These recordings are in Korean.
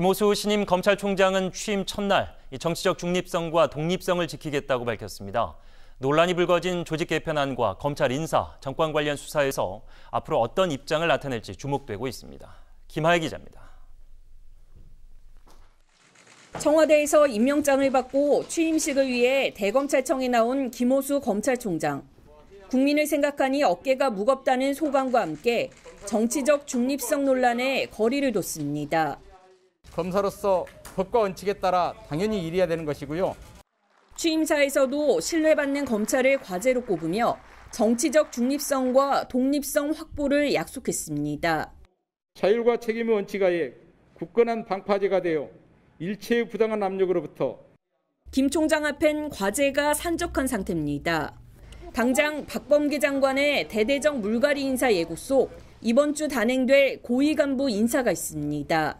김호수 신임 검찰총장은 취임 첫날 정치적 중립성과 독립성을 지키겠다고 밝혔습니다. 논란이 불거진 조직 개편안과 검찰 인사, 정권 관련 수사에서 앞으로 어떤 입장을 나타낼지 주목되고 있습니다. 김하혜 기자입니다. 청와대에서 임명장을 받고 취임식을 위해 대검찰청에 나온 김호수 검찰총장. 국민을 생각하니 어깨가 무겁다는 소감과 함께 정치적 중립성 논란에 거리를 뒀습니다. 검사로서 법과 원칙에 따라 당연히 일해야 되는 것이고요. 취임사에서도 신뢰받는 검찰을 과제로 꼽으며 정치적 중립성과 독립성 확보를 약속했습니다. 자율과 책임의 원칙하에 굳건한 방파제가 되어 일체의 부당한 압력으로부터 김 총장 앞엔 과제가 산적한 상태입니다. 당장 박범계 장관의 대대적 물갈이 인사 예고 속 이번 주 단행될 고위 간부 인사가 있습니다.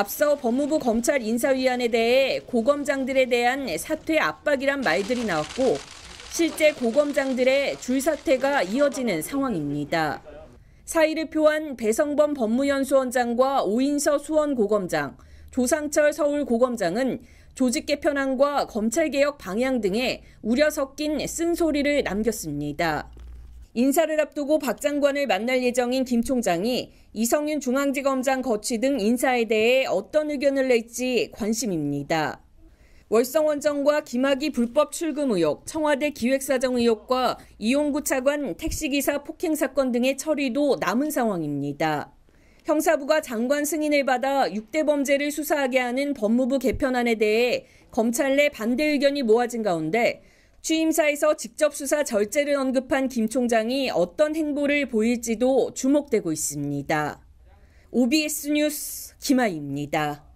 앞서 법무부 검찰 인사위원에 회 대해 고검장들에 대한 사퇴 압박이란 말들이 나왔고 실제 고검장들의 줄사퇴가 이어지는 상황입니다. 사의를 표한 배성범 법무연수원장과 오인서 수원고검장, 조상철 서울고검장은 조직 개편안과 검찰개혁 방향 등의 우려 섞인 쓴소리를 남겼습니다. 인사를 앞두고 박 장관을 만날 예정인 김 총장이 이성윤 중앙지검장 거취 등 인사에 대해 어떤 의견을 낼지 관심입니다. 월성원정과 김학이 불법 출금 의혹, 청와대 기획사정 의혹과 이용구 차관 택시기사 폭행 사건 등의 처리도 남은 상황입니다. 형사부가 장관 승인을 받아 6대 범죄를 수사하게 하는 법무부 개편안에 대해 검찰 내 반대 의견이 모아진 가운데 취임사에서 직접 수사 절제를 언급한 김 총장이 어떤 행보를 보일지도 주목되고 있습니다. OBS 뉴스 김아입니다.